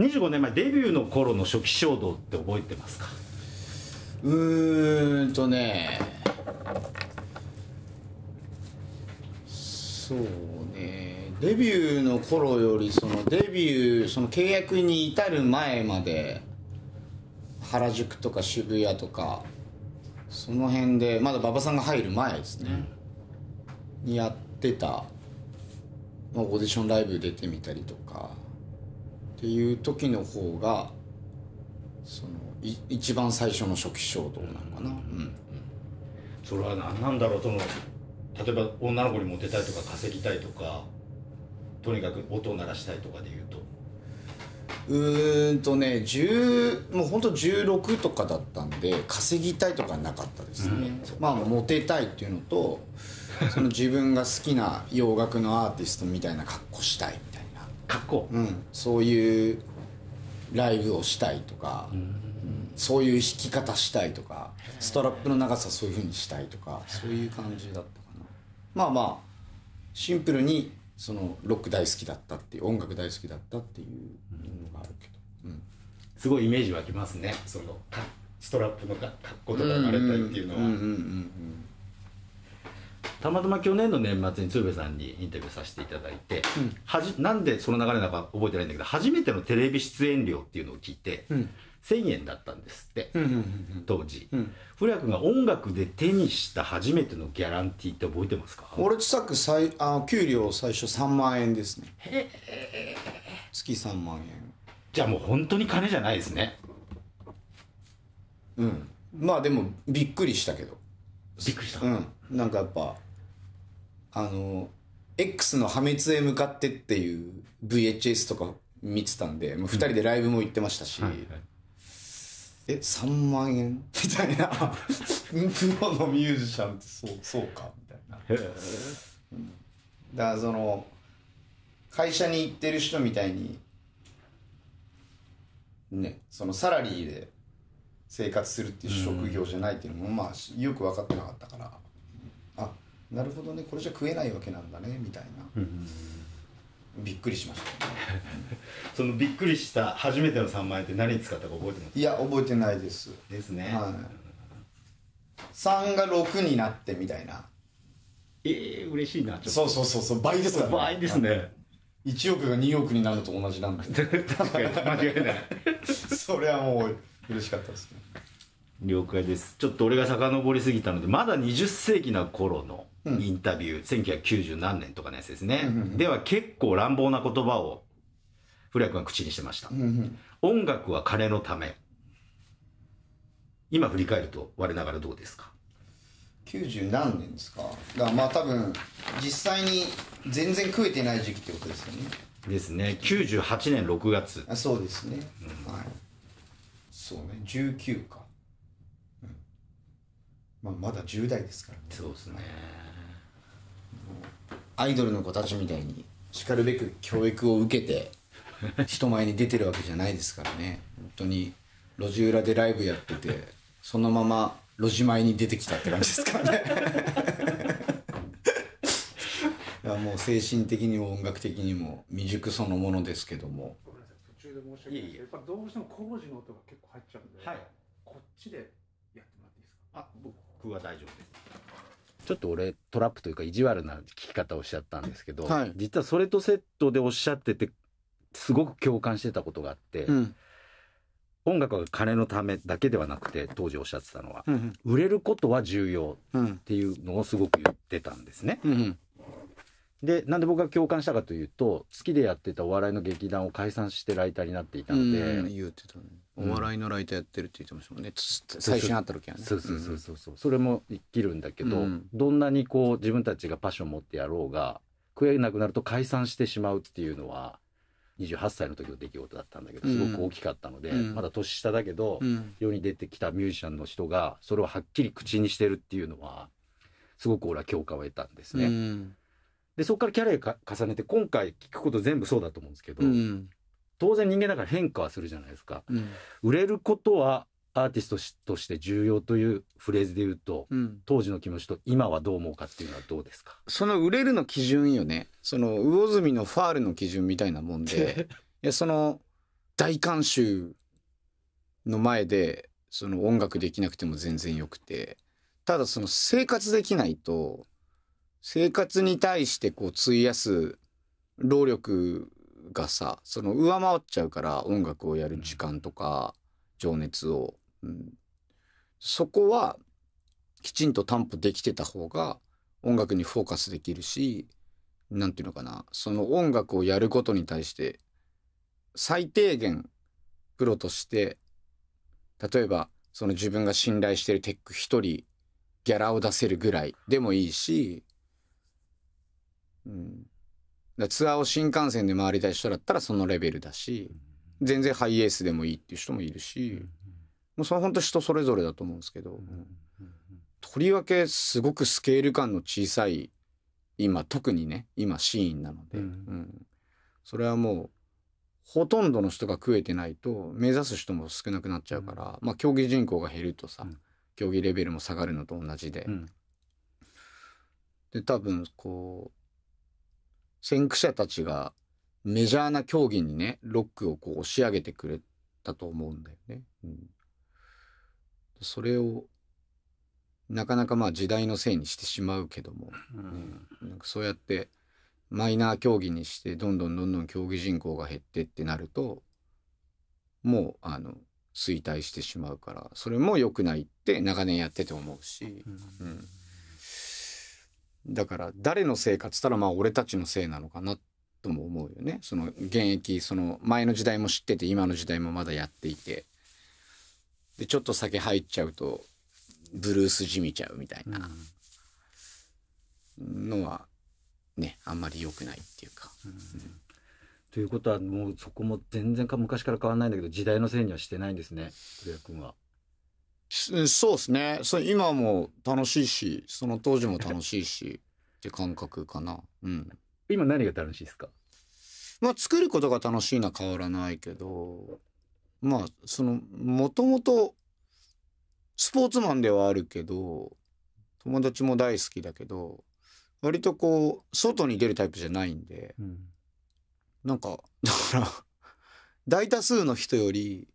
25年前デビューの頃の初期衝動って覚えてますかうーんとねそうねデビューの頃よりそのデビューその契約に至る前まで原宿とか渋谷とかその辺でまだ馬場さんが入る前ですね、にやってた、まあ、オーディションライブ出てみたりとかっていう時の方がそのい一番最初の初期衝動なのかな、うん、それは何なんだろうその例えば女の子にモテたいとか稼ぎたいとかとにかく音を鳴らしたいとかで言うとうんとね10もうほんと16とかだったんで稼ぎたいとかなかったですね、うん、まあモテたいっていうのとその自分が好きな洋楽のアーティストみたいな格好したい格好、うん、そういうライブをしたいとか、うん、そういう弾き方したいとかストラップの長さそういうふうにしたいとかそういう感じだったかなまあまあシンプルにそのロック大好きだったっていう音楽大好きだったっていうのがあるけど、うん、すごいイメージ湧きますねそのストラップの格好とか慣れたいっていうのは。たまたま去年の年末に鶴瓶さんにインタビューさせていただいて、うん、はじなんでその流れなのか覚えてないんだけど初めてのテレビ出演料っていうのを聞いて、うん、1000円だったんですって、うんうんうんうん、当時、うん、古谷君が音楽で手にした初めてのギャランティーって覚えてますか俺ちさく最あ給料最初3万円ですねへえ月3万円じゃあもう本当に金じゃないですねうんまあでもびっくりしたけどびっくりしたうんなんかやっぱあの、X の破滅へ向かってっていう VHS とか見てたんで、もう2人でライブも行ってましたし、え、3万円 みたいな、プロのミュージシャンってそうそうかみたいな。だからその、会社に行ってる人みたいに、ね、そのサラリーで生活するっていう職業じゃないっていうのも、まあ、よく分かってなかったから。なるほどねこれじゃ食えないわけなんだねみたいな、びっくりしました そのびっくりした初めての3万円って何に使ったか覚えてますいや覚えてないですですね、はい、3が6になってみたいなええー、嬉しいなそうそうそうそう倍ですから、ね、倍ですね1億が2億になるのと同じなんで 確かに間違いない それはもう嬉しかったですね了解ですちょっと俺が遡りすぎたのでまだ20世紀の頃のインタビュー、1990何年とかのやつですね。では結構乱暴な言葉を古谷君は口にしてました。音楽は金のため。今振り返ると我ながらどうですか90何年ですかだからまあ多分実際に全然食えてない時期ってことですよねですね98年6月あそうですね、うん、はいそうね19かまあ、まだ10代ですからねそうですねアイドルの子たちみたいにしかるべく教育を受けて 人前に出てるわけじゃないですからね本当に路地裏でライブやっててそのまま路地前に出てきたって感じですからね いやもう精神的にも音楽的にも未熟そのものですけども途中で申し訳ないけどやっぱどうしても工事の音が結構入っちゃうんで、はい、こっちでやってもらっていいですかあ僕僕は大丈夫ですちょっと俺トラップというか意地悪な聞き方をしちゃったんですけど、はい、実はそれとセットでおっしゃっててすごく共感してたことがあって、うん、音楽は金のためだけではなくて当時おっしゃってたのは、うんうん、売れることは重要っていうのをすごく言ってたんですね。うんうんで、なんで僕が共感したかというと、月でやってたお笑いの劇団を解散してライターになっていたので。言ってたね。お笑いのライターやってるって言ってましたもんね。最初に会った時はね。そうそうそうそうそそれも生きるんだけど、うん、どんなにこう自分たちがパッション持ってやろうが、食えなくなると解散してしまうっていうのは、28歳の時の出来事だったんだけど、すごく大きかったので、うん、まだ年下だけど、うん、世に出てきたミュージシャンの人が、それをはっきり口にしてるっていうのは、すごく俺は共感を得たんですね。で、そこからキャリア重ねて、今回聞くこと全部そうだと思うんですけど、うん、当然人間だから変化はするじゃないですか。うん、売れることはアーティストとして重要というフレーズで言うと、うん、当時の気持ちと今はどう思うかっていうのはどうですかその売れるの基準よね。その魚住のファールの基準みたいなもんで、いや、その大観衆の前で、その音楽できなくても全然よくて、ただその生活できないと、生活に対してこう費やす労力がさその上回っちゃうから音楽をやる時間とか情熱を、うん、そこはきちんと担保できてた方が音楽にフォーカスできるし何て言うのかなその音楽をやることに対して最低限プロとして例えばその自分が信頼してるテック1人ギャラを出せるぐらいでもいいしうん、だツアーを新幹線で回りたい人だったらそのレベルだし、全然ハイエースでもいいっていう人もいるし、もうその本当人それぞれだと思うんですけど、とりわけすごくスケール感の小さい今特にね今シーンなので、うん、それはもうほとんどの人が食えてないと目指す人も少なくなっちゃうから、まあ競技人口が減るとさ、競技レベルも下がるのと同じで、で多分こう先駆者たちがメジャーな競技にね、ロックをこう押し上げてくれたと思うんだよね。うん、それを、なかなかまあ時代のせいにしてしまうけども、うん、なんかそうやってマイナー競技にしてどんどんどんどん競技人口が減ってってなると、もうあの、衰退してしまうから、それも良くないって長年やってて思うし、うん、うんだから誰のせいかっつったらまあ俺たちのせいなのかなとも思うよね。その現役、その前の時代も知ってて今の時代もまだやっていて。で、ちょっと酒入っちゃうとブルースじみちゃうみたいなのはね、あんまり良くないっていうか。ということはもうそこも全然か昔から変わらないんだけど時代のせいにはしてないんですね古谷君は。そうですねそ今も楽しいしその当時も楽しいしって感覚かなうん今何が楽しいですかまあ作ることが楽しいのは変わらないけどまあそのもともとスポーツマンではあるけど友達も大好きだけど割とこう外に出るタイプじゃないんで、うん、なんかだから大多数の人より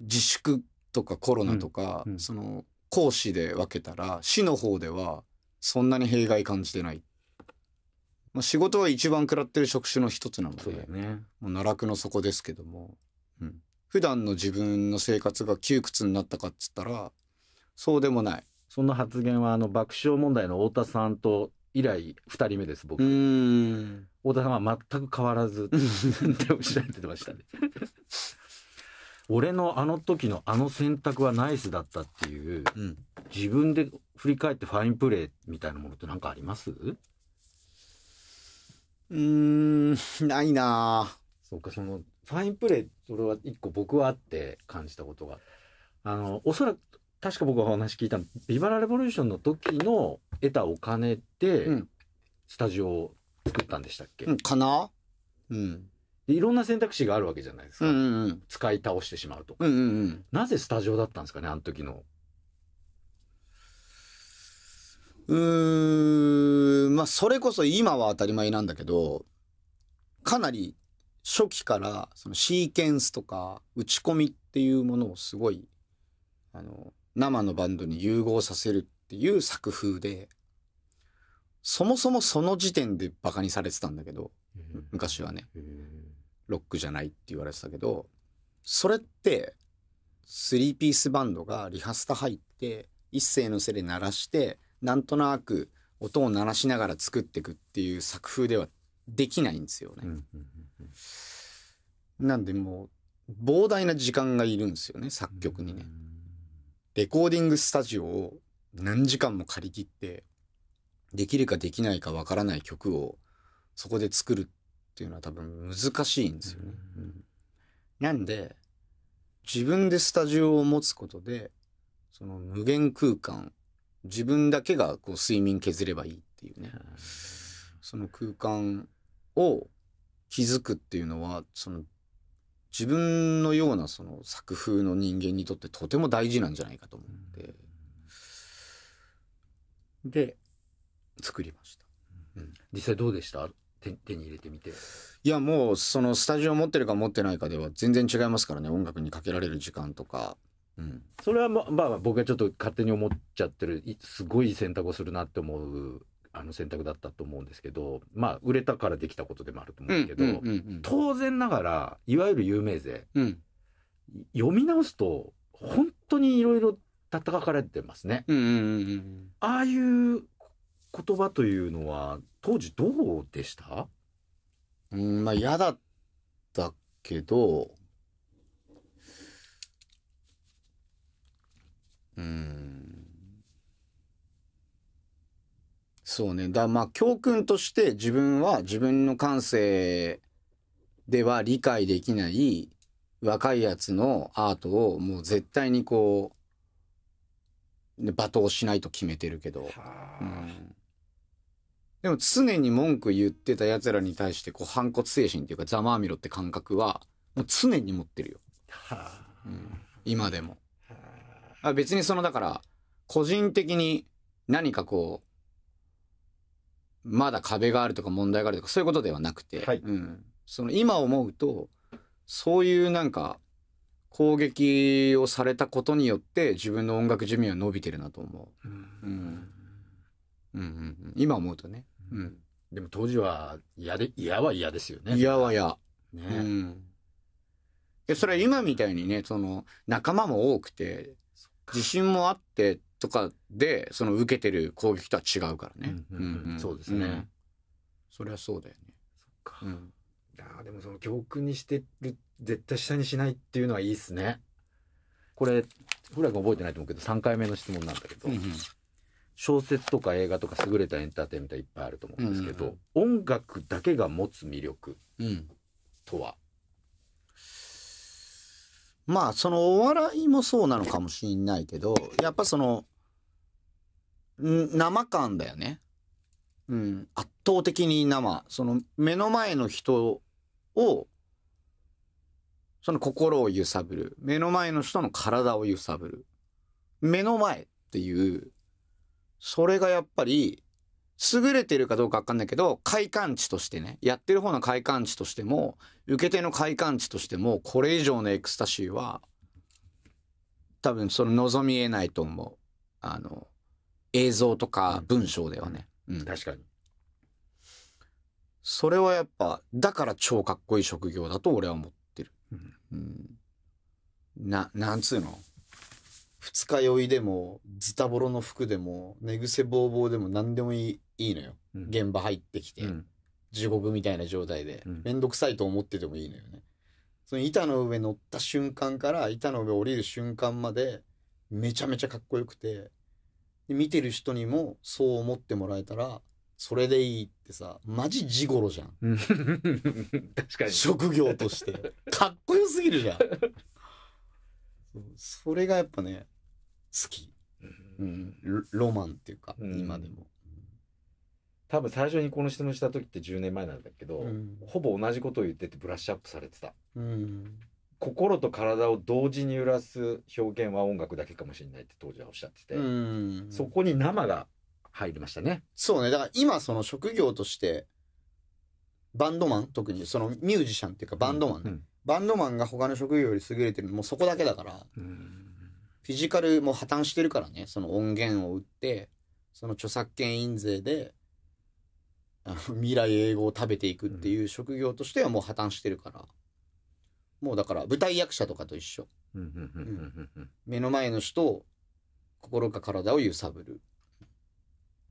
自粛とかコロナとか、うんうん、その講師で分けたら市の方ではそんなに弊害感じてない。まあ、仕事は一番食らってる職種の一つなので、ね、もう奈落の底ですけども、うん、普段の自分の生活が窮屈になったかっつったらそうでもない。その発言はあの爆笑問題の太田さんと以来2人目です僕太田さんは全く変わらず っておっしゃってましたね俺のあの時のあの選択はナイスだったっていう、うん、自分で振り返ってファインプレーみたいなものって何かありますうーん、ないなそっか、その、ファインプレー、それは一個僕はあって感じたことが。あの、おそらく、確か僕がお話聞いたの、ビバラレボリューションの時の得たお金で、うん、スタジオを作ったんでしたっけ、かなうん。いろんな選択肢があるわけじゃないですか。うんうん使い倒してしまうと、うんうんうん。なぜスタジオだったんですかね、あの時の。うーん、まあ、それこそ今は当たり前なんだけど、かなり初期からそのシーケンスとか打ち込みっていうものをすごい、あの、生のバンドに融合させるっていう作風で、そもそもその時点でバカにされてたんだけど、昔はね。ロックじゃないって言われてたけどそれってスリーピースバンドがリハスタ入って一斉のせで鳴らしてなんとなく音を鳴らしながら作っていくっていう作風ではできないんですよね。なんでもう膨大な時間がいるんですよね作曲にね。レコーディングスタジオを何時間も借り切ってできるかできないかわからない曲をそこで作るっていうのは多分難しいんですよね。うん、なんで、自分でスタジオを持つことで、その無限空間、自分だけがこう睡眠削ればいいっていうね。その空間を築くっていうのは、その自分のようなその作風の人間にとってとても大事なんじゃないかと思って。で、作りました。うん、実際どうでした手手に入れてみていやもうそのスタジオ持ってるか持ってないかでは全然違いますからね音楽にかけられる時間とか、うん、それはままあ僕がちょっと勝手に思っちゃってるすごい選択をするなって思うあの選択だったと思うんですけどまあ売れたからできたことでもあると思うんですけど、当然ながらいわゆる有名税、うん、読み直すと本当にいろいろ叩かれてますね。ああいう言葉というのは当時どうでしたうんまあ嫌だったけどうんそうねだまあ教訓として自分は自分の感性では理解できない若いやつのアートをもう絶対にこう罵倒しないと決めてるけど、うん、でも常に文句言ってた奴らに対して、こう、反骨精神っていうか、ざまあみろって感覚は、もう常に持ってるよ。うん、今でも。あ別にその、だから、個人的に何かこう、まだ壁があるとか問題があるとか、そういうことではなくて、はい、うん、その今思うと、そういうなんか、攻撃をされたことによって自分の音楽寿命は伸びてるなと思う。うん、うんうんうん、今思うとね。うん。でも当時は嫌で、嫌は嫌ですよね。嫌は嫌。ね、うん。いや、それは今みたいにね、その、仲間も多くて、自信もあってとかで、その受けてる攻撃とは違うからね。うん、うんうん、そうですね、うん。そりゃそうだよね。そっか。うん、いやでもその教訓にしてる、絶対下にしないっていうのはいいっすね。これ、古谷君覚えてないと思うけど、3回目の質問なんだけど、うんうん小説とか映画とか優れたエンターテインメントはいっぱいあると思うんですけど、うんうん、音楽だけが持つ魅力とは、うん、まあそのお笑いもそうなのかもしれないけどやっぱその生感だよね、うん、圧倒的に生その目の前の人をその心を揺さぶる目の前の人の体を揺さぶる目の前っていうそれがやっぱり、優れてるかどうかわかんないけど、快感値としてね、やってる方の快感値としても、受け手の快感値としても、これ以上のエクスタシーは、多分その望み得ないと思う。あの、映像とか文章ではね。うん。うん、確かに。それはやっぱ、だから超かっこいい職業だと俺は思ってる。うん。うん、な、なんつうの二日酔いでも、ズタボロの服でも、寝癖ぼうぼうでも何でもいいいいのよ、うん。現場入ってきて、うん、地獄みたいな状態で、面倒、んくさいと思っててもいいのよね。その板の上乗った瞬間から、板の上降りる瞬間まで、めちゃめちゃかっこよくて、見てる人にもそう思ってもらえたら、それでいいってさ、マジジゴロじゃん。確かに。職業として。かっこよすぎるじゃん。それがやっぱね、好き、うん、ロマンっていうか、今でも多分最初にこの質問した時って10年前なんだけど、ほぼ同じことを言っててブラッシュアップされてた、うん、心と体を同時に揺らす表現は音楽だけかもしれないって当時はおっしゃってて、うん、そこに生が入りましたね。そうね。だから今その職業として、バンドマン特にそのミュージシャンっていうかバンドマンね。うんうん、バンドマンが他の職業より優れてるのもそこだけだから。うんフィジカルも破綻してるからね、その音源を売って、その著作権印税で、未来英語を食べていくっていう職業としてはもう破綻してるから。もうだから舞台役者とかと一緒。うん、目の前の人を心か体を揺さぶる。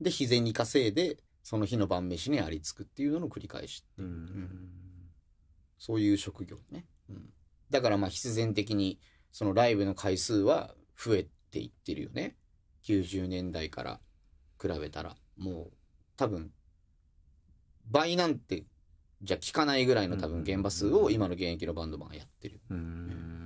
で、日銭に稼いで、その日の晩飯にありつくっていうのの繰り返しっていう。うん、そういう職業ね。うん、だからまあ必然的に、そのライブの回数は増えていってるよね。90年代から比べたら、もう多分、倍なんて、じゃ聞かないぐらいの多分現場数を今の現役のバンドマンがやってる。うん